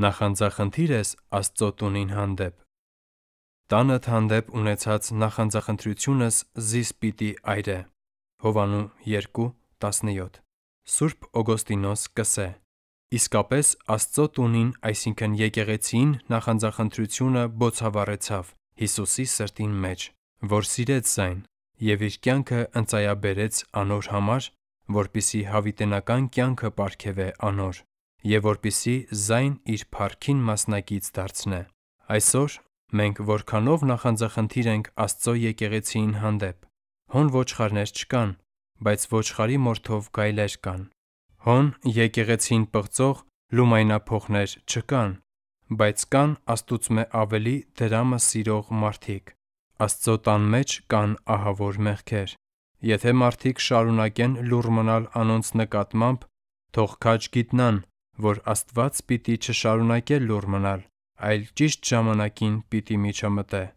Նախանձախնդիր ես Աստծո տունին հանդեպ։ Տանդ հանդեպ ունեցած նախանձախնդրությունս զիս պիտի այրե։ Հովանու 2:17 Սուրբ Օգոստինոս կսե. Իսկապես Աստծո տունին, այսինքն եկեղեցին նախանձախնդրությունը բոցավառեցավ Հիսուսի սրտին մեջ, որ սիրեց այն եւ իր կյանքը ընծայաբերեց անոր համար, որպիսի հավիտենական կյանքը ապարգևե անոր եւ որպիսի զայն իր парքին մասնակից դարձնե։ Այսօր մենք որքանով նախանձախնդիր ենք Աստծո եկեղեցին հանդեպ։ Հոն ոչխարներ չկան, բայց ոչխարի մորթով գայլեր կան։ Հոն եկեղեցին պղծող լումայնափոխներ չկան, բայց կան Աստուծմե ավելի դրամը սիրող մարդիկ։ Աստծո տան մեջ կան ահավոր մեղքեր։ Եթե մարդիկ շարունակեն լուր մնալ անոնց նկատմամբ, թող քաջ գիտնան, որ Աստված պիտի չշարունակե լուռ մնալ, այլ ճիշտ ժամանակին պիտի միջամտե։